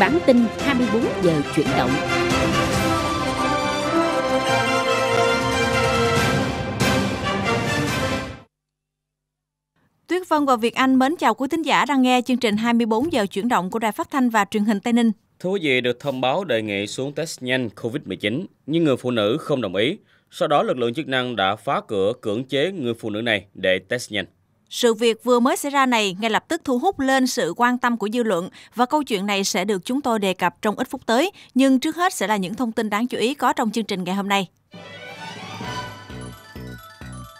Bản tin 24 giờ chuyển động. Tuyết Vân và Việt Anh mến chào quý thính giả đang nghe chương trình 24 giờ chuyển động của Đài Phát thanh và Truyền hình Tây Ninh. Thưa quý vị, được thông báo đề nghị xuống test nhanh COVID-19, nhưng người phụ nữ không đồng ý. Sau đó, lực lượng chức năng đã phá cửa cưỡng chế người phụ nữ này để test nhanh. Sự việc vừa mới xảy ra này ngay lập tức thu hút lên sự quan tâm của dư luận và câu chuyện này sẽ được chúng tôi đề cập trong ít phút tới, nhưng trước hết sẽ là những thông tin đáng chú ý có trong chương trình ngày hôm nay.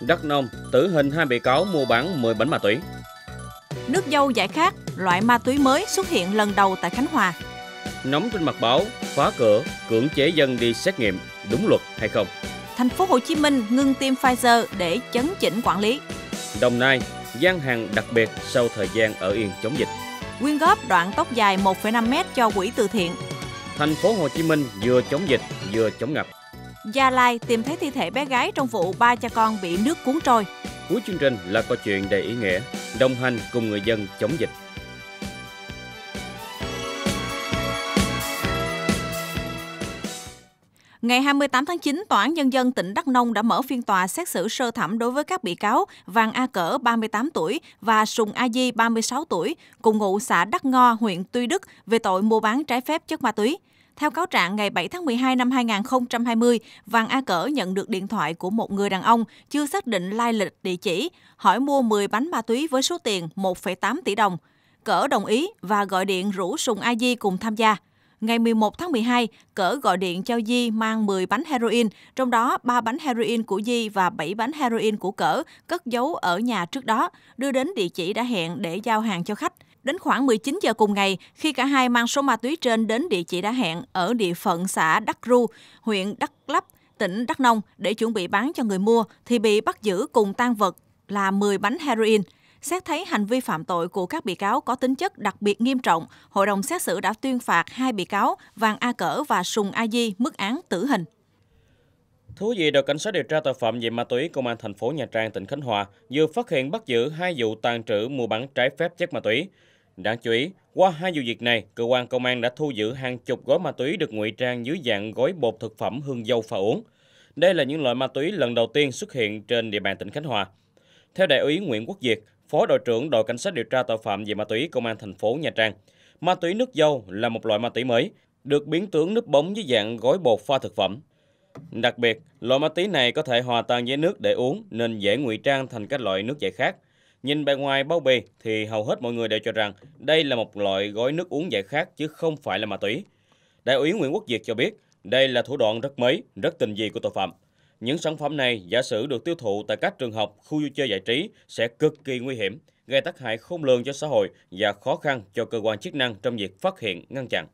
Đắk Nông tử hình hai bị cáo mua bán 10 bánh ma túy. Nước dâu giải khát, loại ma túy mới xuất hiện lần đầu tại Khánh Hòa. Nóng trên mặt báo, khóa cửa, cưỡng chế dân đi xét nghiệm, đúng luật hay không? Thành phố Hồ Chí Minh ngưng tiêm Pfizer để chấn chỉnh quản lý. Đồng Nai gian hàng đặc biệt sau thời gian ở yên chống dịch. Quyên góp đoạn tóc dài 1,5m cho quỹ từ thiện. Thành phố Hồ Chí Minh vừa chống dịch vừa chống ngập. Gia Lai tìm thấy thi thể bé gái trong vụ ba cha con bị nước cuốn trôi. Cuối chương trình là câu chuyện đầy ý nghĩa, đồng hành cùng người dân chống dịch. Ngày 28 tháng 9, Tòa án Nhân dân tỉnh Đắk Nông đã mở phiên tòa xét xử sơ thẩm đối với các bị cáo Vàng A Cở 38 tuổi và Sùng A Di, 36 tuổi, cùng ngụ xã Đắk Ngo, huyện Tuy Đức về tội mua bán trái phép chất ma túy. Theo cáo trạng, ngày 7 tháng 12 năm 2020, Vàng A Cở nhận được điện thoại của một người đàn ông chưa xác định lai lịch địa chỉ, hỏi mua 10 bánh ma túy với số tiền 1,8 tỷ đồng. Cở đồng ý và gọi điện rủ Sùng A Di cùng tham gia ngày 11 tháng 12, Cỡ gọi điện cho Di mang 10 bánh heroin, trong đó 3 bánh heroin của Di và 7 bánh heroin của Cỡ cất giấu ở nhà trước đó, đưa đến địa chỉ đã hẹn để giao hàng cho khách. Đến khoảng 19 giờ cùng ngày, khi cả hai mang số ma túy trên đến địa chỉ đã hẹn ở địa phận xã Đắc Ru, huyện Đắc Lấp, tỉnh Đắk Nông để chuẩn bị bán cho người mua thì bị bắt giữ cùng tang vật là 10 bánh heroin. Xét thấy hành vi phạm tội của các bị cáo có tính chất đặc biệt nghiêm trọng, hội đồng xét xử đã tuyên phạt hai bị cáo Vàng A Cỡ và Sùng A Di mức án tử hình. Thưa quý vị, đội cảnh sát điều tra tội phạm về ma túy công an thành phố Nha Trang, tỉnh Khánh Hòa vừa phát hiện bắt giữ hai vụ tàn trữ mua bán trái phép chất ma túy. Đáng chú ý, qua hai vụ việc này, cơ quan công an đã thu giữ hàng chục gói ma túy được ngụy trang dưới dạng gói bột thực phẩm hương dâu pha uống. Đây là những loại ma túy lần đầu tiên xuất hiện trên địa bàn tỉnh Khánh Hòa. Theo đại úy Nguyễn Quốc Việt, Phó đội trưởng đội cảnh sát điều tra tội phạm về ma túy công an thành phố Nha Trang. Ma túy nước dâu là một loại ma túy mới, được biến tướng nước bóng dưới dạng gói bột pha thực phẩm. Đặc biệt, loại ma túy này có thể hòa tan với nước để uống nên dễ ngụy trang thành các loại nước giải khát. Nhìn bề ngoài bao bì thì hầu hết mọi người đều cho rằng đây là một loại gói nước uống giải khát chứ không phải là ma túy. Đại úy Nguyễn Quốc Việt cho biết, đây là thủ đoạn rất mới, rất tình vi của tội phạm. Những sản phẩm này giả sử được tiêu thụ tại các trường học, khu vui chơi giải trí sẽ cực kỳ nguy hiểm, gây tác hại không lường cho xã hội và khó khăn cho cơ quan chức năng trong việc phát hiện, ngăn chặn.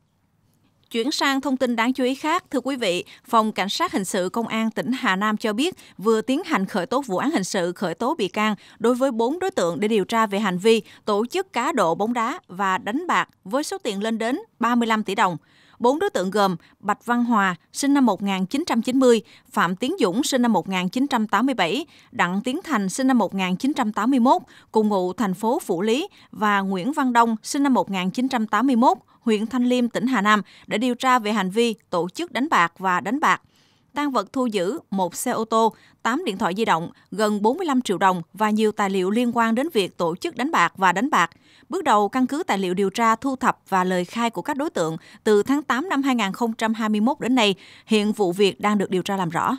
Chuyển sang thông tin đáng chú ý khác, thưa quý vị, Phòng Cảnh sát Hình sự Công an tỉnh Hà Nam cho biết vừa tiến hành khởi tố vụ án hình sự khởi tố bị can đối với 4 đối tượng để điều tra về hành vi tổ chức cá độ bóng đá và đánh bạc với số tiền lên đến 35 tỷ đồng. Bốn đối tượng gồm Bạch Văn Hòa, sinh năm 1990, Phạm Tiến Dũng, sinh năm 1987, Đặng Tiến Thành, sinh năm 1981, cùng ngụ thành phố Phủ Lý và Nguyễn Văn Đông, sinh năm 1981, huyện Thanh Liêm, tỉnh Hà Nam, để điều tra về hành vi tổ chức đánh bạc và đánh bạc. Tăng vật thu giữ một xe ô tô, 8 điện thoại di động, gần 45 triệu đồng và nhiều tài liệu liên quan đến việc tổ chức đánh bạc và đánh bạc. Bước đầu, căn cứ tài liệu điều tra thu thập và lời khai của các đối tượng từ tháng 8 năm 2021 đến nay, hiện vụ việc đang được điều tra làm rõ.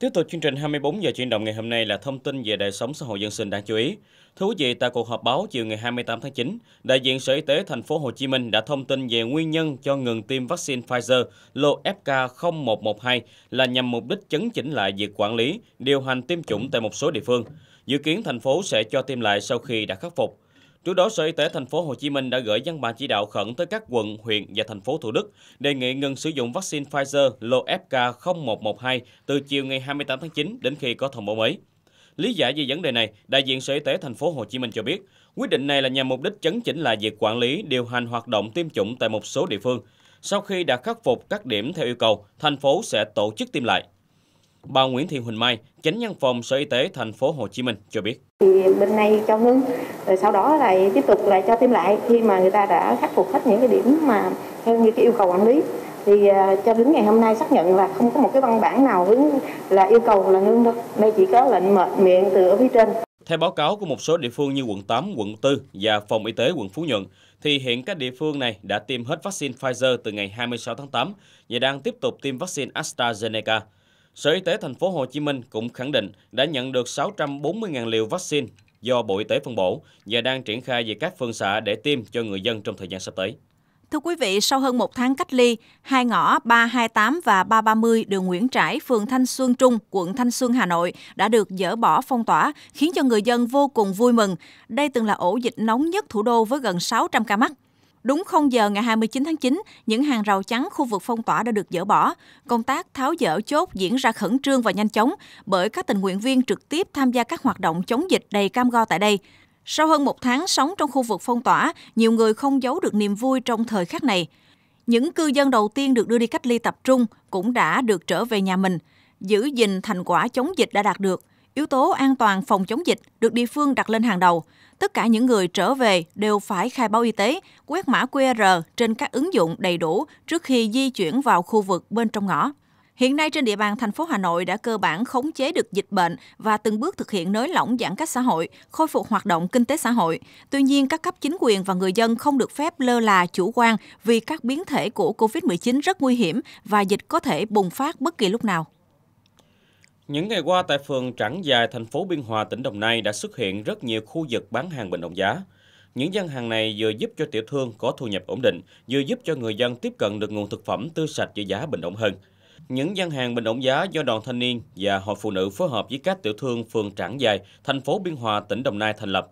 Tiếp tục chương trình 24 giờ chuyển động ngày hôm nay là thông tin về đời sống xã hội dân sinh đáng chú ý. Thưa quý vị, tại cuộc họp báo chiều ngày 28 tháng 9, đại diện Sở Y tế thành phố Hồ Chí Minh đã thông tin về nguyên nhân cho ngừng tiêm vaccine Pfizer lô FK0112 là nhằm mục đích chấn chỉnh lại việc quản lý, điều hành tiêm chủng tại một số địa phương. Dự kiến thành phố sẽ cho tiêm lại sau khi đã khắc phục. Trước đó, Sở Y tế thành phố Hồ Chí Minh đã gửi văn bản chỉ đạo khẩn tới các quận, huyện và thành phố Thủ Đức đề nghị ngừng sử dụng vaccine Pfizer lô FK0112 từ chiều ngày 28 tháng 9 đến khi có thông báo mới. Lý giải về vấn đề này, đại diện Sở Y tế thành phố Hồ Chí Minh cho biết, quyết định này là nhằm mục đích chấn chỉnh lại việc quản lý, điều hành hoạt động tiêm chủng tại một số địa phương. Sau khi đã khắc phục các điểm theo yêu cầu, thành phố sẽ tổ chức tiêm lại. Bà Nguyễn Thị Huỳnh Mai, chánh nhân phòng Sở Y tế thành phố Hồ Chí Minh cho biết. Thì bên này cho ngưng, rồi sau đó lại tiếp tục lại cho tiêm lại khi mà người ta đã khắc phục hết những cái điểm mà theo như cái yêu cầu quản lý thì à, cho đến ngày hôm nay xác nhận là không có một cái văn bản nào hướng là yêu cầu là ngưng đâu. Đây chỉ có lệnh mệt miệng từ ở phía trên. Theo báo cáo của một số địa phương như quận 8, quận 4 và phòng y tế quận Phú Nhuận, thì hiện các địa phương này đã tiêm hết vaccine Pfizer từ ngày 26 tháng 8 và đang tiếp tục tiêm vaccine AstraZeneca. Sở Y tế thành phố Hồ Chí Minh cũng khẳng định đã nhận được 640.000 liều vaccine do Bộ Y tế phân bổ và đang triển khai về các phương xã để tiêm cho người dân trong thời gian sắp tới. Thưa quý vị, sau hơn một tháng cách ly, hai ngõ 328 và 330 đường Nguyễn Trãi, phường Thanh Xuân Trung, quận Thanh Xuân, Hà Nội đã được dỡ bỏ phong tỏa, khiến cho người dân vô cùng vui mừng. Đây từng là ổ dịch nóng nhất thủ đô với gần 600 ca mắc. Đúng 0 giờ ngày 29 tháng 9, những hàng rào chắn khu vực phong tỏa đã được dỡ bỏ. Công tác tháo dỡ chốt diễn ra khẩn trương và nhanh chóng bởi các tình nguyện viên trực tiếp tham gia các hoạt động chống dịch đầy cam go tại đây. Sau hơn một tháng sống trong khu vực phong tỏa, nhiều người không giấu được niềm vui trong thời khắc này. Những cư dân đầu tiên được đưa đi cách ly tập trung cũng đã được trở về nhà mình, giữ gìn thành quả chống dịch đã đạt được – Yếu tố an toàn phòng chống dịch được địa phương đặt lên hàng đầu. Tất cả những người trở về đều phải khai báo y tế, quét mã QR trên các ứng dụng đầy đủ trước khi di chuyển vào khu vực bên trong ngõ. Hiện nay trên địa bàn thành phố Hà Nội đã cơ bản khống chế được dịch bệnh và từng bước thực hiện nới lỏng giãn cách xã hội, khôi phục hoạt động kinh tế xã hội. Tuy nhiên, các cấp chính quyền và người dân không được phép lơ là chủ quan vì các biến thể của COVID-19 rất nguy hiểm và dịch có thể bùng phát bất kỳ lúc nào. Những ngày qua tại phường Trảng Dài, thành phố Biên Hòa, tỉnh Đồng Nai đã xuất hiện rất nhiều khu vực bán hàng bình ổn giá. Những gian hàng này vừa giúp cho tiểu thương có thu nhập ổn định, vừa giúp cho người dân tiếp cận được nguồn thực phẩm tươi sạch với giá bình ổn hơn. Những gian hàng bình ổn giá do đoàn thanh niên và hội phụ nữ phối hợp với các tiểu thương phường Trảng Dài, thành phố Biên Hòa, tỉnh Đồng Nai thành lập,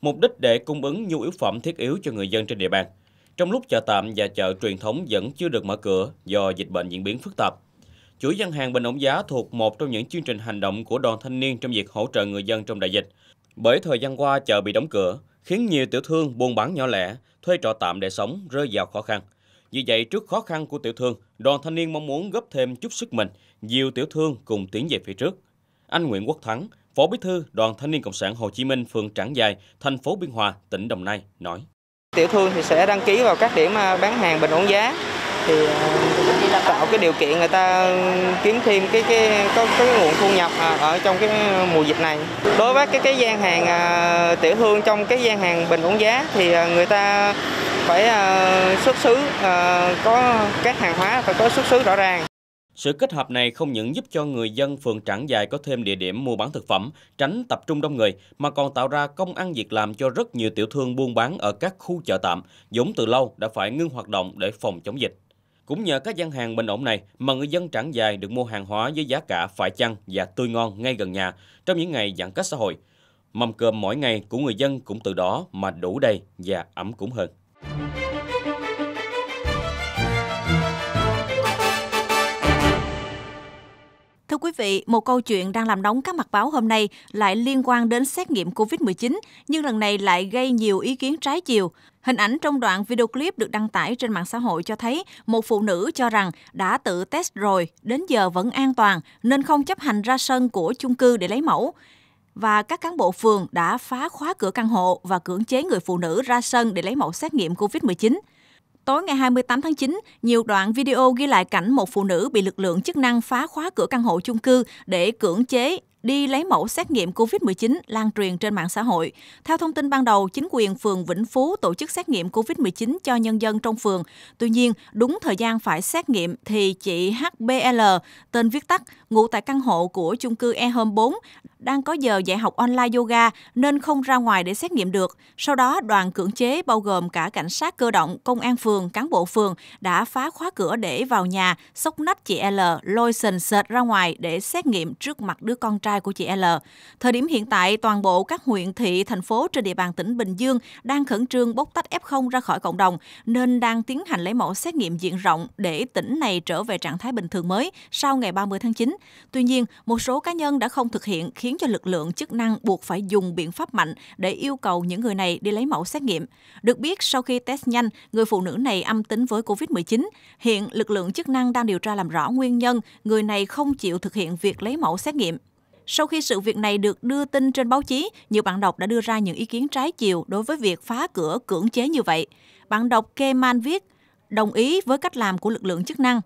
mục đích để cung ứng nhu yếu phẩm thiết yếu cho người dân trên địa bàn. Trong lúc chợ tạm và chợ truyền thống vẫn chưa được mở cửa do dịch bệnh diễn biến phức tạp, Chuỗi gian hàng bình ổn giá thuộc một trong những chương trình hành động của đoàn thanh niên trong việc hỗ trợ người dân trong đại dịch. Bởi thời gian qua chợ bị đóng cửa, khiến nhiều tiểu thương buôn bán nhỏ lẻ, thuê trọ tạm để sống rơi vào khó khăn. Vì vậy, trước khó khăn của tiểu thương, đoàn thanh niên mong muốn góp thêm chút sức mình, nhiều tiểu thương cùng tiến về phía trước. Anh Nguyễn Quốc Thắng, Phó Bí thư Đoàn Thanh niên Cộng sản Hồ Chí Minh phường Trảng Giài, thành phố Biên Hòa, tỉnh Đồng Nai nói: Tiểu thương thì sẽ đăng ký vào các điểm à, bán hàng bình ổn giá thì à, tạo cái điều kiện người ta kiếm thêm cái cái có cái nguồn thu nhập à, ở trong cái mùa dịch này đối với cái cái gian hàng à, tiểu thương trong cái gian hàng bình ổn giá thì à, người ta phải à, xuất xứ à, có các hàng hóa phải có xuất xứ rõ ràng sự kết hợp này không những giúp cho người dân phường Trảng Dài có thêm địa điểm mua bán thực phẩm, tránh tập trung đông người, mà còn tạo ra công ăn việc làm cho rất nhiều tiểu thương buôn bán ở các khu chợ tạm, giống từ lâu đã phải ngưng hoạt động để phòng chống dịch. Cũng nhờ các gian hàng bình ổn này mà người dân trảng dài được mua hàng hóa với giá cả phải chăng và tươi ngon ngay gần nhà trong những ngày giãn cách xã hội. Mâm cơm mỗi ngày của người dân cũng từ đó mà đủ đầy và ấm cúng hơn. Thưa quý vị, một câu chuyện đang làm nóng các mặt báo hôm nay lại liên quan đến xét nghiệm COVID-19, nhưng lần này lại gây nhiều ý kiến trái chiều. Hình ảnh trong đoạn video clip được đăng tải trên mạng xã hội cho thấy một phụ nữ cho rằng đã tự test rồi, đến giờ vẫn an toàn nên không chấp hành ra sân của chung cư để lấy mẫu. Và các cán bộ phường đã phá khóa cửa căn hộ và cưỡng chế người phụ nữ ra sân để lấy mẫu xét nghiệm COVID-19. Tối ngày 28 tháng 9, nhiều đoạn video ghi lại cảnh một phụ nữ bị lực lượng chức năng phá khóa cửa căn hộ chung cư để cưỡng chế đi lấy mẫu xét nghiệm COVID-19 lan truyền trên mạng xã hội. Theo thông tin ban đầu, chính quyền phường Vĩnh Phú tổ chức xét nghiệm COVID-19 cho nhân dân trong phường. Tuy nhiên, đúng thời gian phải xét nghiệm thì chị HBL, tên viết tắt, ngụ tại căn hộ của chung cư E Home 4, đang có giờ dạy học online yoga nên không ra ngoài để xét nghiệm được. Sau đó, đoàn cưỡng chế bao gồm cả cảnh sát cơ động, công an phường, cán bộ phường đã phá khóa cửa để vào nhà, sốc nách chị L, lôi sền sệt ra ngoài để xét nghiệm trước mặt đứa con trai website của chị L. Thời điểm hiện tại, toàn bộ các huyện, thị, thành phố trên địa bàn tỉnh Bình Dương đang khẩn trương bóc tách F0 ra khỏi cộng đồng, nên đang tiến hành lấy mẫu xét nghiệm diện rộng để tỉnh này trở về trạng thái bình thường mới sau ngày 30 tháng 9. Tuy nhiên, một số cá nhân đã không thực hiện khiến cho lực lượng chức năng buộc phải dùng biện pháp mạnh để yêu cầu những người này đi lấy mẫu xét nghiệm. Được biết, sau khi test nhanh, người phụ nữ này âm tính với COVID-19. Hiện lực lượng chức năng đang điều tra làm rõ nguyên nhân người này không chịu thực hiện việc lấy mẫu xét nghiệm. Sau khi sự việc này được đưa tin trên báo chí, nhiều bạn đọc đã đưa ra những ý kiến trái chiều đối với việc phá cửa cưỡng chế như vậy. Bạn đọc Keman viết, đồng ý với cách làm của lực lượng chức năng.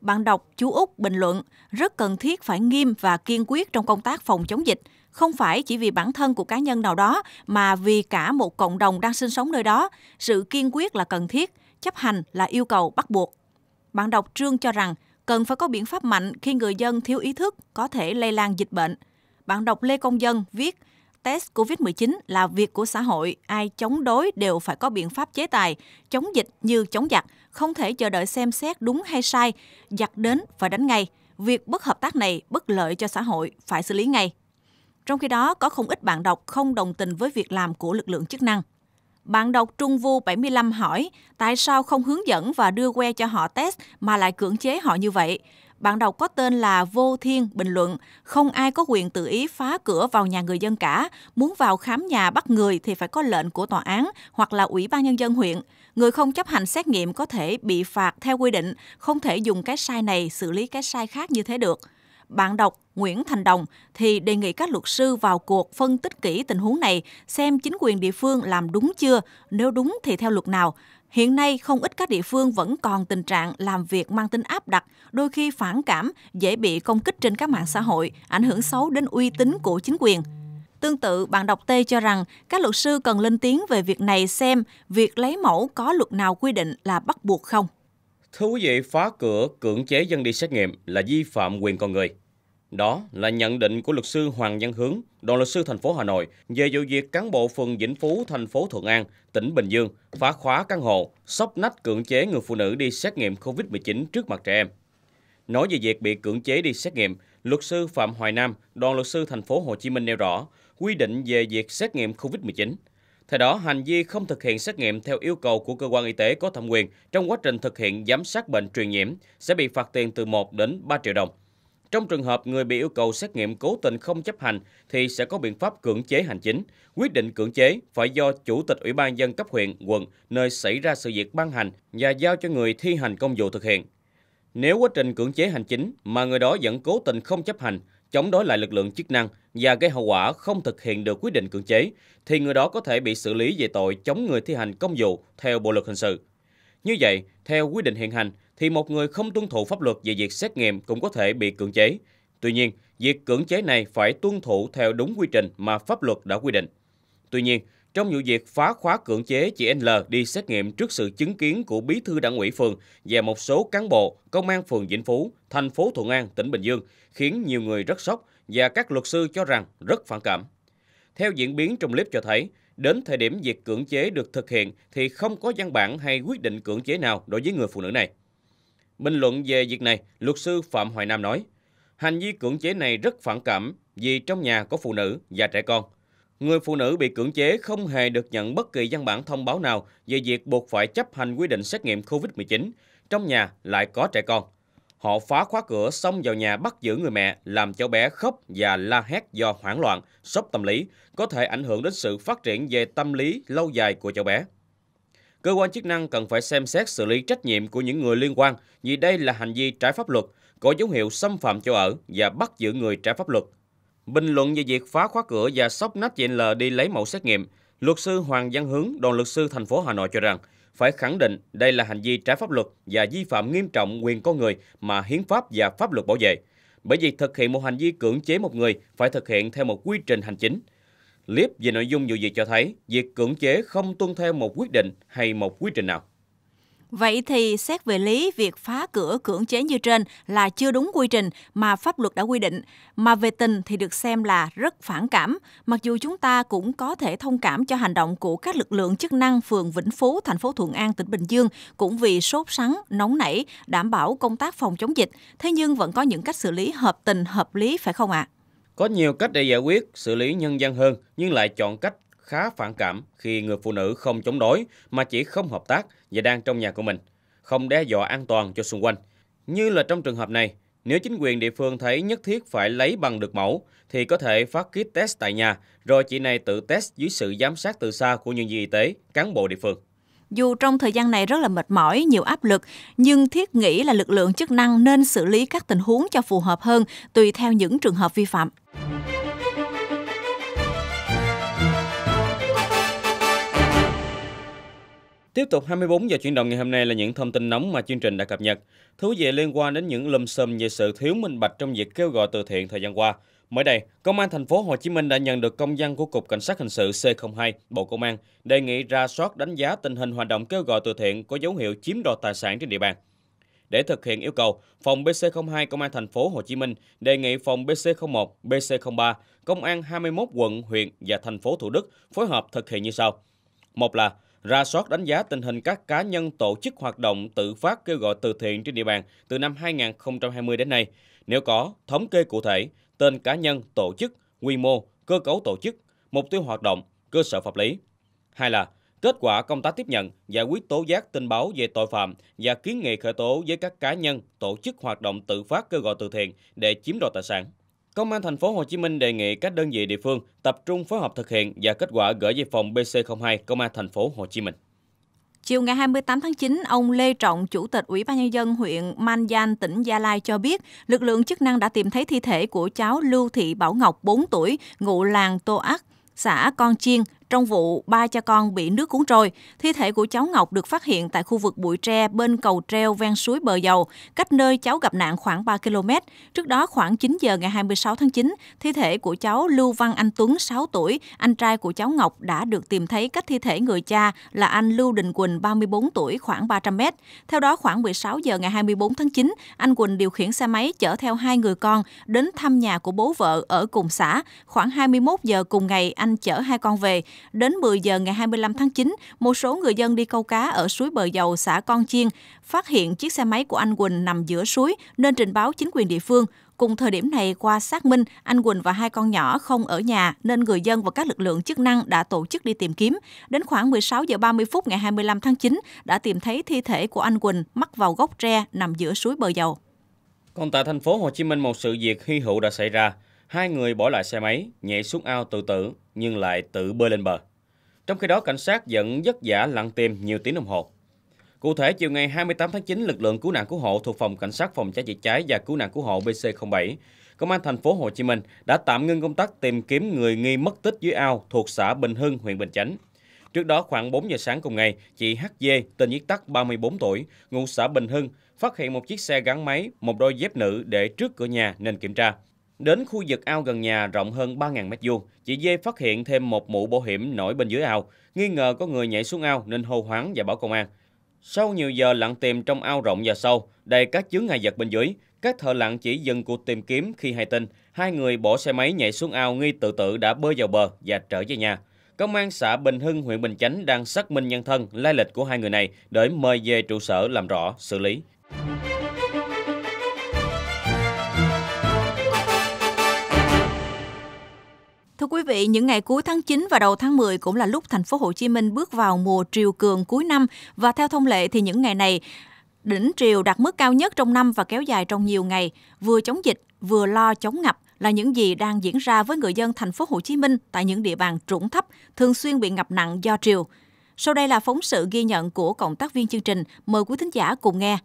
Bạn đọc chú Úc bình luận, rất cần thiết phải nghiêm và kiên quyết trong công tác phòng chống dịch, không phải chỉ vì bản thân của cá nhân nào đó mà vì cả một cộng đồng đang sinh sống nơi đó. Sự kiên quyết là cần thiết, chấp hành là yêu cầu bắt buộc. Bạn đọc Trương cho rằng, cần phải có biện pháp mạnh khi người dân thiếu ý thức có thể lây lan dịch bệnh. Bạn đọc Lê Công Dân viết, test COVID-19 là việc của xã hội, ai chống đối đều phải có biện pháp chế tài, chống dịch như chống giặc, không thể chờ đợi xem xét đúng hay sai, giặc đến và đánh ngay. Việc bất hợp tác này bất lợi cho xã hội, phải xử lý ngay. Trong khi đó, có không ít bạn đọc không đồng tình với việc làm của lực lượng chức năng. Bạn đọc Trung Vu 75 hỏi, tại sao không hướng dẫn và đưa que cho họ test mà lại cưỡng chế họ như vậy? Bạn đọc có tên là Vô Thiên bình luận, không ai có quyền tự ý phá cửa vào nhà người dân cả, muốn vào khám nhà bắt người thì phải có lệnh của tòa án hoặc là ủy ban nhân dân huyện. Người không chấp hành xét nghiệm có thể bị phạt theo quy định, không thể dùng cái sai này xử lý cái sai khác như thế được bạn đọc Nguyễn Thành Đồng thì đề nghị các luật sư vào cuộc phân tích kỹ tình huống này xem chính quyền địa phương làm đúng chưa, nếu đúng thì theo luật nào. Hiện nay không ít các địa phương vẫn còn tình trạng làm việc mang tính áp đặt, đôi khi phản cảm, dễ bị công kích trên các mạng xã hội, ảnh hưởng xấu đến uy tín của chính quyền. Tương tự, bạn đọc T cho rằng các luật sư cần lên tiếng về việc này xem việc lấy mẫu có luật nào quy định là bắt buộc không. Thưa quý vị, phá cửa cưỡng chế dân đi xét nghiệm là vi phạm quyền con người. Đó là nhận định của luật sư Hoàng Văn Hướng, đoàn luật sư thành phố Hà Nội về vụ việc cán bộ phường Vĩnh Phú, thành phố Thuận An, tỉnh Bình Dương phá khóa căn hộ, sóc nách cưỡng chế người phụ nữ đi xét nghiệm COVID-19 trước mặt trẻ em. Nói về việc bị cưỡng chế đi xét nghiệm, luật sư Phạm Hoài Nam, đoàn luật sư thành phố Hồ Chí Minh nêu rõ quy định về việc xét nghiệm COVID-19. Theo đó, hành vi không thực hiện xét nghiệm theo yêu cầu của cơ quan y tế có thẩm quyền trong quá trình thực hiện giám sát bệnh truyền nhiễm sẽ bị phạt tiền từ 1 đến 3 triệu đồng. Trong trường hợp người bị yêu cầu xét nghiệm cố tình không chấp hành thì sẽ có biện pháp cưỡng chế hành chính. Quyết định cưỡng chế phải do Chủ tịch Ủy ban dân cấp huyện, quận nơi xảy ra sự việc ban hành và giao cho người thi hành công vụ thực hiện. Nếu quá trình cưỡng chế hành chính mà người đó vẫn cố tình không chấp hành, chống đối lại lực lượng chức năng và gây hậu quả không thực hiện được quyết định cưỡng chế, thì người đó có thể bị xử lý về tội chống người thi hành công vụ theo Bộ luật hình sự. Như vậy, theo quy định hiện hành, thì một người không tuân thủ pháp luật về việc xét nghiệm cũng có thể bị cưỡng chế. Tuy nhiên, việc cưỡng chế này phải tuân thủ theo đúng quy trình mà pháp luật đã quy định. Tuy nhiên, trong vụ việc phá khóa cưỡng chế chị N đi xét nghiệm trước sự chứng kiến của bí thư đảng ủy phường và một số cán bộ công an phường Vĩnh Phú, thành phố Thuận An, tỉnh Bình Dương khiến nhiều người rất sốc và các luật sư cho rằng rất phản cảm. Theo diễn biến trong clip cho thấy, đến thời điểm việc cưỡng chế được thực hiện thì không có văn bản hay quyết định cưỡng chế nào đối với người phụ nữ này. Bình luận về việc này, luật sư Phạm Hoài Nam nói, hành vi cưỡng chế này rất phản cảm vì trong nhà có phụ nữ và trẻ con. Người phụ nữ bị cưỡng chế không hề được nhận bất kỳ văn bản thông báo nào về việc buộc phải chấp hành quy định xét nghiệm COVID-19. Trong nhà lại có trẻ con. Họ phá khóa cửa xông vào nhà bắt giữ người mẹ, làm cháu bé khóc và la hét do hoảng loạn, sốc tâm lý, có thể ảnh hưởng đến sự phát triển về tâm lý lâu dài của cháu bé. Cơ quan chức năng cần phải xem xét xử lý trách nhiệm của những người liên quan vì đây là hành vi trái pháp luật, có dấu hiệu xâm phạm chỗ ở và bắt giữ người trái pháp luật. Bình luận về việc phá khóa cửa và sóc nách chị L đi lấy mẫu xét nghiệm, luật sư Hoàng Văn Hướng, đoàn luật sư thành phố Hà Nội cho rằng phải khẳng định đây là hành vi trái pháp luật và vi phạm nghiêm trọng quyền con người mà hiến pháp và pháp luật bảo vệ. Bởi vì thực hiện một hành vi cưỡng chế một người phải thực hiện theo một quy trình hành chính. Clip về nội dung vụ việc cho thấy việc cưỡng chế không tuân theo một quyết định hay một quy trình nào. Vậy thì xét về lý việc phá cửa cưỡng chế như trên là chưa đúng quy trình mà pháp luật đã quy định, mà về tình thì được xem là rất phản cảm, mặc dù chúng ta cũng có thể thông cảm cho hành động của các lực lượng chức năng phường Vĩnh Phú, thành phố Thuận An, tỉnh Bình Dương cũng vì sốt sắng, nóng nảy, đảm bảo công tác phòng chống dịch, thế nhưng vẫn có những cách xử lý hợp tình, hợp lý phải không ạ? À? Có nhiều cách để giải quyết, xử lý nhân dân hơn, nhưng lại chọn cách khá phản cảm khi người phụ nữ không chống đối mà chỉ không hợp tác và đang trong nhà của mình, không đe dọa an toàn cho xung quanh. Như là trong trường hợp này, nếu chính quyền địa phương thấy nhất thiết phải lấy bằng được mẫu thì có thể phát kit test tại nhà, rồi chị này tự test dưới sự giám sát từ xa của nhân viên y tế, cán bộ địa phương. Dù trong thời gian này rất là mệt mỏi, nhiều áp lực, nhưng Thiết nghĩ là lực lượng chức năng nên xử lý các tình huống cho phù hợp hơn tùy theo những trường hợp vi phạm. Tiếp tục 24 giờ chuyển động ngày hôm nay là những thông tin nóng mà chương trình đã cập nhật. Thú vị liên quan đến những lùm xùm về sự thiếu minh bạch trong việc kêu gọi từ thiện thời gian qua. Mới đây, Công an thành phố Hồ Chí Minh đã nhận được công văn của Cục Cảnh sát hình sự C02, Bộ Công an, đề nghị ra soát đánh giá tình hình hoạt động kêu gọi từ thiện có dấu hiệu chiếm đoạt tài sản trên địa bàn. Để thực hiện yêu cầu, phòng BC02 Công an thành phố Hồ Chí Minh đề nghị phòng BC01, BC03, Công an 21 quận, huyện và thành phố Thủ Đức phối hợp thực hiện như sau. Một là ra soát đánh giá tình hình các cá nhân tổ chức hoạt động tự phát kêu gọi từ thiện trên địa bàn từ năm 2020 đến nay. Nếu có, thống kê cụ thể, tên cá nhân, tổ chức, quy mô, cơ cấu tổ chức, mục tiêu hoạt động, cơ sở pháp lý. Hai là kết quả công tác tiếp nhận, giải quyết tố giác tin báo về tội phạm và kiến nghị khởi tố với các cá nhân, tổ chức hoạt động tự phát kêu gọi từ thiện để chiếm đoạt tài sản. Công an thành phố Hồ Chí Minh đề nghị các đơn vị địa phương tập trung phối hợp thực hiện và kết quả gửi về phòng BC02 Công an thành phố Hồ Chí Minh. Chiều ngày 28 tháng 9, ông Lê Trọng, Chủ tịch Ủy ban Nhân dân huyện Manjan, tỉnh Gia Lai cho biết, lực lượng chức năng đã tìm thấy thi thể của cháu Lưu Thị Bảo Ngọc, 4 tuổi, ngụ làng Tô Ác, xã Con Chiên, trong vụ ba cha con bị nước cuốn trôi, thi thể của cháu Ngọc được phát hiện tại khu vực bụi tre bên cầu treo ven suối Bờ Dầu, cách nơi cháu gặp nạn khoảng 3 km. Trước đó khoảng 9 giờ ngày 26 tháng 9, thi thể của cháu Lưu Văn Anh Tuấn 6 tuổi, anh trai của cháu Ngọc đã được tìm thấy cách thi thể người cha là anh Lưu Đình Quỳnh 34 tuổi khoảng 300 m. Theo đó khoảng 16 giờ ngày 24 tháng 9, anh Quỳnh điều khiển xe máy chở theo hai người con đến thăm nhà của bố vợ ở cùng xã. Khoảng 21 giờ cùng ngày anh chở hai con về, Đến 10 giờ ngày 25 tháng 9, một số người dân đi câu cá ở suối Bờ Dầu, xã Con Chiên, phát hiện chiếc xe máy của anh Quỳnh nằm giữa suối nên trình báo chính quyền địa phương. Cùng thời điểm này, qua xác minh, anh Quỳnh và hai con nhỏ không ở nhà nên người dân và các lực lượng chức năng đã tổ chức đi tìm kiếm. Đến khoảng 16 giờ 30 phút ngày 25 tháng 9 đã tìm thấy thi thể của anh Quỳnh mắc vào gốc tre nằm giữa suối Bờ Dầu. Còn tại thành phố Hồ Chí Minh, một sự việc hy hữu đã xảy ra. Hai người bỏ lại xe máy, nhảy xuống ao tự tử nhưng lại tự bơi lên bờ. Trong khi đó, cảnh sát vẫn vất vả lặn tìm nhiều tiếng đồng hồ. Cụ thể, chiều ngày 28 tháng 9, lực lượng cứu nạn cứu hộ thuộc phòng cảnh sát phòng cháy chữa cháy và cứu nạn cứu hộ BC07, công an thành phố Hồ Chí Minh đã tạm ngưng công tác tìm kiếm người nghi mất tích dưới ao thuộc xã Bình Hưng, huyện Bình Chánh. Trước đó khoảng 4 giờ sáng cùng ngày, chị HD, tên viết tắt 34 tuổi, ngụ xã Bình Hưng, phát hiện một chiếc xe gắn máy, một đôi dép nữ để trước cửa nhà nên kiểm tra. Đến khu vực ao gần nhà rộng hơn 3.000 mét vuông, chị Dê phát hiện thêm một mũ bảo hiểm nổi bên dưới ao, nghi ngờ có người nhảy xuống ao nên hô hoáng và báo công an. Sau nhiều giờ lặn tìm trong ao rộng và sâu, đầy các chướng ngại vật bên dưới, các thợ lặn chỉ dừng cuộc tìm kiếm khi hay tin hai người bỏ xe máy nhảy xuống ao nghi tự tử đã bơi vào bờ và trở về nhà. Công an xã Bình Hưng, huyện Bình Chánh đang xác minh nhân thân, lai lịch của hai người này để mời về trụ sở làm rõ, xử lý. vị, những ngày cuối tháng 9 và đầu tháng 10 cũng là lúc thành phố Hồ Chí Minh bước vào mùa triều cường cuối năm và theo thông lệ thì những ngày này đỉnh triều đạt mức cao nhất trong năm và kéo dài trong nhiều ngày, vừa chống dịch vừa lo chống ngập là những gì đang diễn ra với người dân thành phố Hồ Chí Minh tại những địa bàn trũng thấp thường xuyên bị ngập nặng do triều. Sau đây là phóng sự ghi nhận của cộng tác viên chương trình, mời quý thính giả cùng nghe.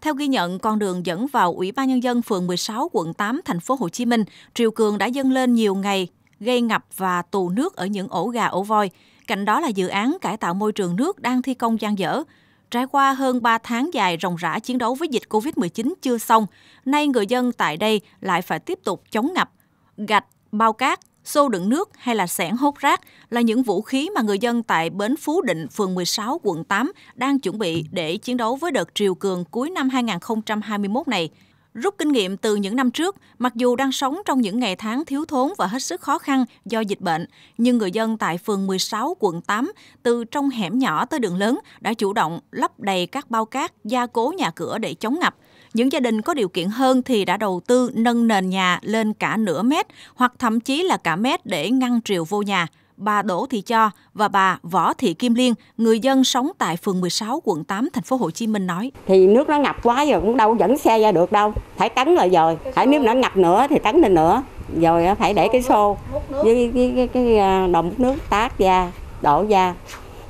Theo ghi nhận, con đường dẫn vào Ủy ban nhân dân phường 16 quận 8 thành phố Hồ Chí Minh, triều cường đã dâng lên nhiều ngày gây ngập và tù nước ở những ổ gà ổ voi. Cạnh đó là dự án cải tạo môi trường nước đang thi công gian dở. Trải qua hơn 3 tháng dài ròng rã chiến đấu với dịch COVID-19 chưa xong, nay người dân tại đây lại phải tiếp tục chống ngập. Gạch, bao cát, xô đựng nước hay là xẻng hốt rác là những vũ khí mà người dân tại Bến Phú Định, phường 16, quận 8 đang chuẩn bị để chiến đấu với đợt triều cường cuối năm 2021 này. Rút kinh nghiệm từ những năm trước, mặc dù đang sống trong những ngày tháng thiếu thốn và hết sức khó khăn do dịch bệnh, nhưng người dân tại phường 16, quận 8, từ trong hẻm nhỏ tới đường lớn đã chủ động lấp đầy các bao cát, gia cố nhà cửa để chống ngập. Những gia đình có điều kiện hơn thì đã đầu tư nâng nền nhà lên cả nửa mét hoặc thậm chí là cả mét để ngăn triều vô nhà – bà Đỗ Thị Cho và bà Võ Thị Kim Liên, người dân sống tại phường 16, quận 8, thành phố Hồ Chí Minh nói. Thì nước nó ngập quá rồi cũng đâu dẫn xe ra được đâu, phải tấn rồi rồi, phải nếu nó ngập nữa thì tấn lên nữa, rồi phải để cái xô với cái, cái, cái, cái đồng nước tát ra, đổ ra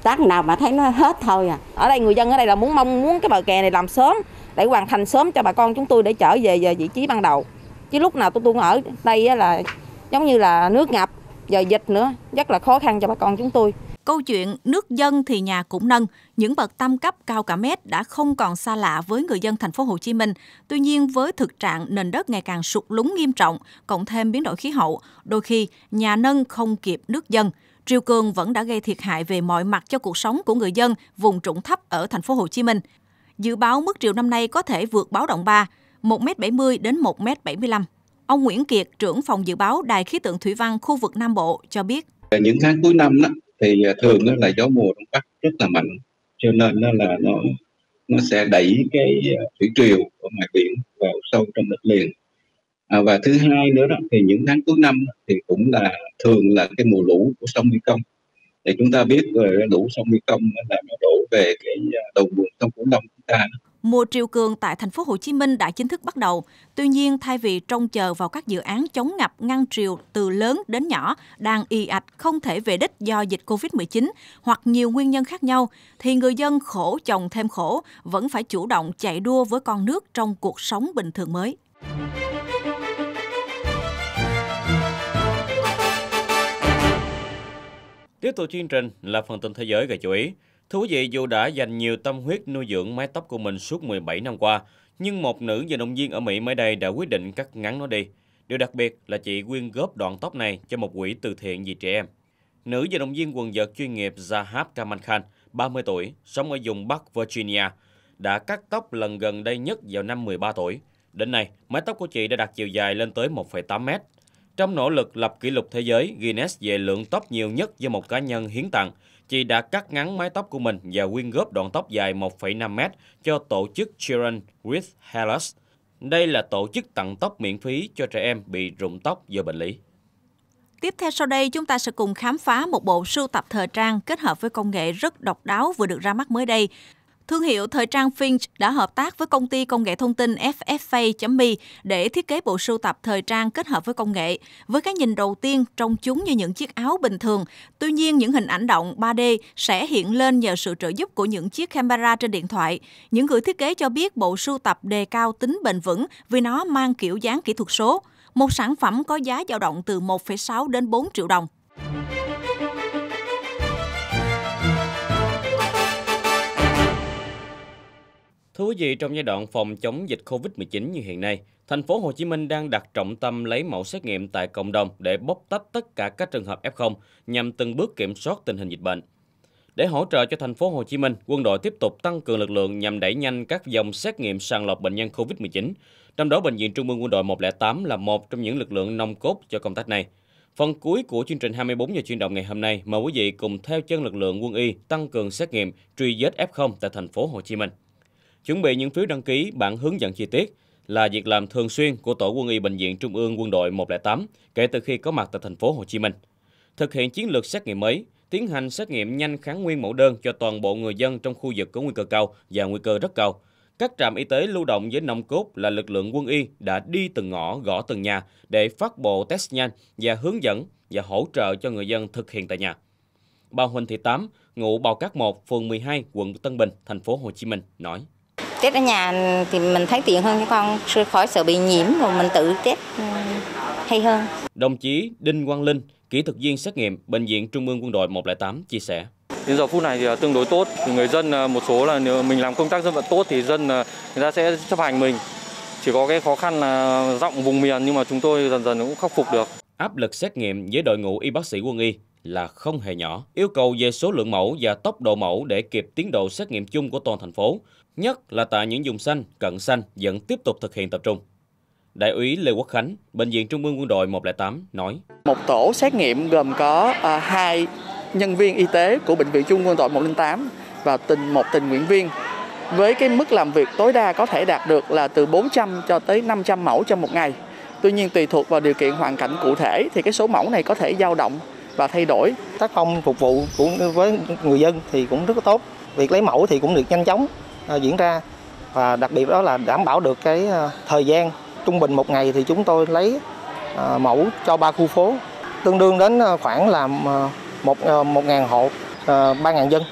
tát nào mà thấy nó hết thôi à. Ở đây người dân ở đây là muốn mong muốn cái bờ kè này làm sớm để hoàn thành sớm cho bà con chúng tôi để trở về về vị trí ban đầu. Chứ lúc nào tôi tôi ở đây là giống như là nước ngập giờ dịch nữa rất là khó khăn cho bà con chúng tôi. Câu chuyện nước dân thì nhà cũng nâng, những bậc tam cấp cao cả mét đã không còn xa lạ với người dân thành phố Hồ Chí Minh. Tuy nhiên với thực trạng nền đất ngày càng sụt lún nghiêm trọng, cộng thêm biến đổi khí hậu, đôi khi nhà nâng không kịp nước dân. Triều cường vẫn đã gây thiệt hại về mọi mặt cho cuộc sống của người dân vùng trũng thấp ở thành phố Hồ Chí Minh. Dự báo mức triều năm nay có thể vượt báo động 3, 1m70 đến 1m75. Ông Nguyễn Kiệt, trưởng phòng dự báo Đài khí tượng thủy văn khu vực Nam Bộ cho biết. Những tháng cuối năm đó, thì à, thường đó là gió mùa đông bắc rất là mạnh, cho nên đó là nó nó sẽ đẩy cái à, thủy triều ở ngoài biển vào sâu trong đất liền. À, và thứ hai nữa đó thì những tháng cuối năm thì cũng là thường là cái mùa lũ của sông Mekong. Thì chúng ta biết rồi lũ sông Mekong là nó đổ về cái à, đầu nguồn sông Cửu Long chúng ta. Đó mùa triều cường tại thành phố Hồ Chí Minh đã chính thức bắt đầu. Tuy nhiên, thay vì trông chờ vào các dự án chống ngập ngăn triều từ lớn đến nhỏ đang y ạch không thể về đích do dịch Covid-19 hoặc nhiều nguyên nhân khác nhau, thì người dân khổ chồng thêm khổ vẫn phải chủ động chạy đua với con nước trong cuộc sống bình thường mới. Tiếp tục chương trình là phần tin thế giới gây chú ý. Thưa quý vị, dù đã dành nhiều tâm huyết nuôi dưỡng mái tóc của mình suốt 17 năm qua, nhưng một nữ vận động viên ở Mỹ mới đây đã quyết định cắt ngắn nó đi. Điều đặc biệt là chị quyên góp đoạn tóc này cho một quỹ từ thiện vì trẻ em. Nữ vận động viên quần vợt chuyên nghiệp Zahab Kamal Khan, 30 tuổi, sống ở vùng Bắc Virginia, đã cắt tóc lần gần đây nhất vào năm 13 tuổi. Đến nay, mái tóc của chị đã đạt chiều dài lên tới 1,8 mét. Trong nỗ lực lập kỷ lục thế giới Guinness về lượng tóc nhiều nhất do một cá nhân hiến tặng, Chị đã cắt ngắn mái tóc của mình và quyên góp đoạn tóc dài 15 mét cho tổ chức Children with Hellas. Đây là tổ chức tặng tóc miễn phí cho trẻ em bị rụng tóc do bệnh lý. Tiếp theo sau đây, chúng ta sẽ cùng khám phá một bộ sưu tập thời trang kết hợp với công nghệ rất độc đáo vừa được ra mắt mới đây. Thương hiệu thời trang Finch đã hợp tác với công ty công nghệ thông tin FFA.me để thiết kế bộ sưu tập thời trang kết hợp với công nghệ. Với cái nhìn đầu tiên, trông chúng như những chiếc áo bình thường. Tuy nhiên, những hình ảnh động 3D sẽ hiện lên nhờ sự trợ giúp của những chiếc camera trên điện thoại. Những người thiết kế cho biết bộ sưu tập đề cao tính bền vững vì nó mang kiểu dáng kỹ thuật số. Một sản phẩm có giá dao động từ 1,6 đến 4 triệu đồng. Thưa quý vị, trong giai đoạn phòng chống dịch COVID-19 như hiện nay, thành phố Hồ Chí Minh đang đặt trọng tâm lấy mẫu xét nghiệm tại cộng đồng để bóc tách tất cả các trường hợp F0 nhằm từng bước kiểm soát tình hình dịch bệnh. Để hỗ trợ cho thành phố Hồ Chí Minh, quân đội tiếp tục tăng cường lực lượng nhằm đẩy nhanh các dòng xét nghiệm sàng lọc bệnh nhân COVID-19. Trong đó, Bệnh viện Trung ương quân đội 108 là một trong những lực lượng nòng cốt cho công tác này. Phần cuối của chương trình 24 giờ chuyển động ngày hôm nay, mời quý vị cùng theo chân lực lượng quân y tăng cường xét nghiệm truy vết F0 tại thành phố Hồ Chí Minh. Chuẩn bị những phiếu đăng ký bản hướng dẫn chi tiết là việc làm thường xuyên của Tổ quân y Bệnh viện Trung ương Quân đội 108 kể từ khi có mặt tại thành phố Hồ Chí Minh. Thực hiện chiến lược xét nghiệm mới, tiến hành xét nghiệm nhanh kháng nguyên mẫu đơn cho toàn bộ người dân trong khu vực có nguy cơ cao và nguy cơ rất cao. Các trạm y tế lưu động với nòng cốt là lực lượng quân y đã đi từng ngõ, gõ từng nhà để phát bộ test nhanh và hướng dẫn và hỗ trợ cho người dân thực hiện tại nhà. Bà Huỳnh Thị Tám, ngụ Bào Cát 1, phường 12, quận Tân Bình, thành phố Hồ Chí Minh nói: tết ở nhà thì mình thấy tiện hơn cho con khỏi sợ bị nhiễm rồi mình tự tết ừ, hay hơn. Đồng chí Đinh Quang Linh, kỹ thuật viên xét nghiệm bệnh viện Trung ương Quân đội 108 chia sẻ. Đến giờ phút này thì à, tương đối tốt, người dân à, một số là nếu mình làm công tác dân vận tốt thì dân à, người ta sẽ chấp hành mình. Chỉ có cái khó khăn là rộng vùng miền nhưng mà chúng tôi dần dần cũng khắc phục được. Áp lực xét nghiệm với đội ngũ y bác sĩ quân y là không hề nhỏ. Yêu cầu về số lượng mẫu và tốc độ mẫu để kịp tiến độ xét nghiệm chung của toàn thành phố, nhất là tại những vùng xanh, cận xanh vẫn tiếp tục thực hiện tập trung. Đại úy Lê Quốc Khánh, Bệnh viện Trung ương Quân đội 108 nói. Một tổ xét nghiệm gồm có à, hai nhân viên y tế của Bệnh viện Trung ương Quân đội 108 và tình một tình nguyện viên với cái mức làm việc tối đa có thể đạt được là từ 400 cho tới 500 mẫu trong một ngày. Tuy nhiên tùy thuộc vào điều kiện hoàn cảnh cụ thể thì cái số mẫu này có thể dao động và thay đổi tác phong phục vụ của với người dân thì cũng rất tốt việc lấy mẫu thì cũng được nhanh chóng à, diễn ra và đặc biệt đó là đảm bảo được cái à, thời gian trung bình một ngày thì chúng tôi lấy à, mẫu cho ba khu phố tương đương đến khoảng là một một ngàn hộ ba ngàn dân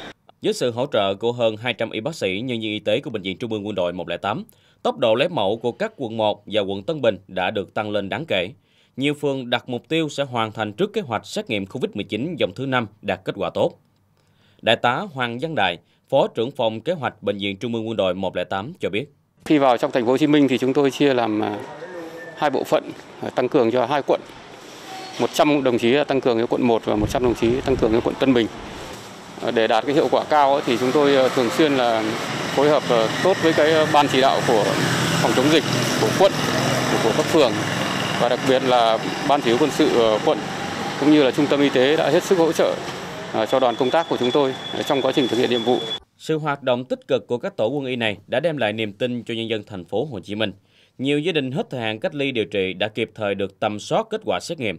Với sự hỗ trợ của hơn 200 y bác sĩ, nhân viên y tế của Bệnh viện Trung ương Quân đội 108, tốc độ lấy mẫu của các quận 1 và quận Tân Bình đã được tăng lên đáng kể nhiều phường đặt mục tiêu sẽ hoàn thành trước kế hoạch xét nghiệm COVID-19 dòng thứ 5 đạt kết quả tốt. Đại tá Hoàng Văn Đại, Phó trưởng phòng kế hoạch Bệnh viện Trung ương Quân đội 108 cho biết. Khi vào trong thành phố Hồ Chí Minh thì chúng tôi chia làm à, hai bộ phận à, tăng cường cho hai quận. 100 đồng chí tăng cường cho quận 1 và 100 đồng chí tăng cường cho quận Tân Bình. À, để đạt cái hiệu quả cao thì chúng tôi thường xuyên là phối hợp tốt với cái ban chỉ đạo của phòng chống dịch của quận, của các phường và đặc biệt là ban chỉ huy quân sự quận cũng như là trung tâm y tế đã hết sức hỗ trợ à, cho đoàn công tác của chúng tôi à, trong quá trình thực hiện nhiệm vụ. Sự hoạt động tích cực của các tổ quân y này đã đem lại niềm tin cho nhân dân thành phố Hồ Chí Minh. Nhiều gia đình hết thời hạn cách ly điều trị đã kịp thời được tầm soát kết quả xét nghiệm.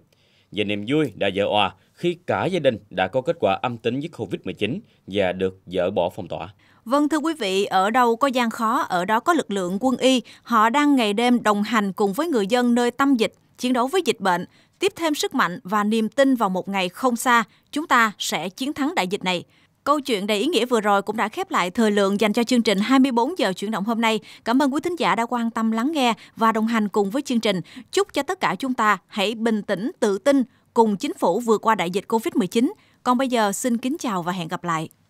Và niềm vui đã dỡ òa khi cả gia đình đã có kết quả âm tính với COVID-19 và được dỡ bỏ phong tỏa. Vâng thưa quý vị, ở đâu có gian khó, ở đó có lực lượng quân y. Họ đang ngày đêm đồng hành cùng với người dân nơi tâm dịch, chiến đấu với dịch bệnh, tiếp thêm sức mạnh và niềm tin vào một ngày không xa, chúng ta sẽ chiến thắng đại dịch này. Câu chuyện đầy ý nghĩa vừa rồi cũng đã khép lại thời lượng dành cho chương trình 24 giờ chuyển động hôm nay. Cảm ơn quý thính giả đã quan tâm lắng nghe và đồng hành cùng với chương trình. Chúc cho tất cả chúng ta hãy bình tĩnh, tự tin cùng chính phủ vượt qua đại dịch Covid-19. Còn bây giờ xin kính chào và hẹn gặp lại.